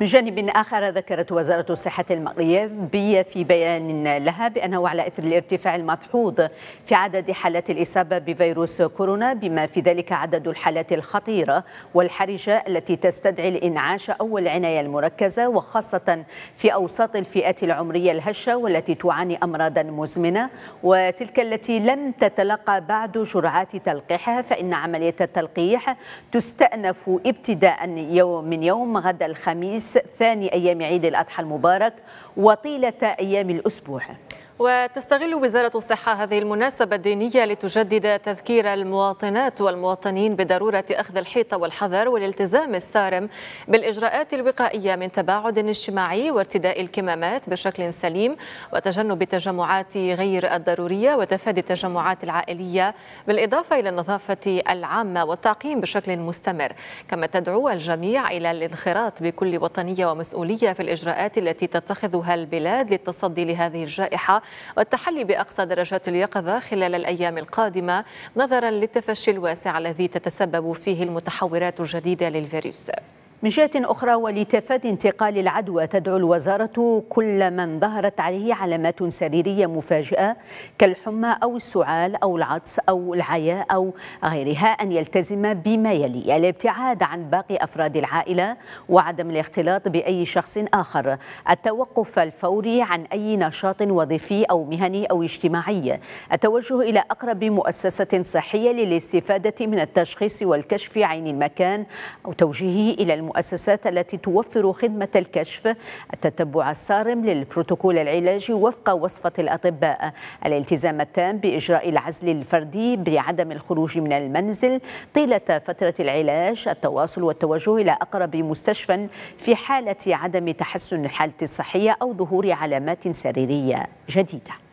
من جانب آخر ذكرت وزارة الصحة المغربية في بيان لها بأنه على إثر الارتفاع الملحوظ في عدد حالات الإصابة بفيروس كورونا بما في ذلك عدد الحالات الخطيرة والحرجة التي تستدعي الإنعاش أو العناية المركزة وخاصة في أوساط الفئات العمرية الهشة والتي تعاني أمراضا مزمنة وتلك التي لم تتلقى بعد جرعات تلقيحها فإن عملية التلقيح تستأنف ابتداء يوم من يوم غد الخميس ثاني أيام عيد الأضحى المبارك وطيلة أيام الأسبوع وتستغل وزارة الصحة هذه المناسبة الدينية لتجدد تذكير المواطنات والمواطنين بضرورة أخذ الحيطة والحذر والالتزام الصارم بالإجراءات الوقائية من تباعد اجتماعي وارتداء الكمامات بشكل سليم وتجنب التجمعات غير الضرورية وتفادي التجمعات العائلية بالإضافة إلى النظافة العامة والتعقيم بشكل مستمر كما تدعو الجميع إلى الانخراط بكل وطنية ومسؤولية في الإجراءات التي تتخذها البلاد للتصدي لهذه الجائحة والتحلي بأقصى درجات اليقظة خلال الأيام القادمة نظرا للتفشي الواسع الذي تتسبب فيه المتحورات الجديدة للفيروس من جهة أخرى ولتفادي انتقال العدوى تدعو الوزارة كل من ظهرت عليه علامات سريرية مفاجئة كالحمى أو السعال أو العطس أو العياء أو غيرها أن يلتزم بما يلي الابتعاد عن باقي أفراد العائلة وعدم الاختلاط بأي شخص آخر التوقف الفوري عن أي نشاط وظيفي أو مهني أو اجتماعي التوجه إلى أقرب مؤسسة صحية للاستفادة من التشخيص والكشف عن المكان أو توجيهه إلى الم... المؤسسات التي توفر خدمة الكشف التتبع الصارم للبروتوكول العلاجي وفق وصفة الأطباء الالتزام التام بإجراء العزل الفردي بعدم الخروج من المنزل طيلة فترة العلاج التواصل والتوجه إلى أقرب مستشفى في حالة عدم تحسن الحالة الصحية أو ظهور علامات سريرية جديدة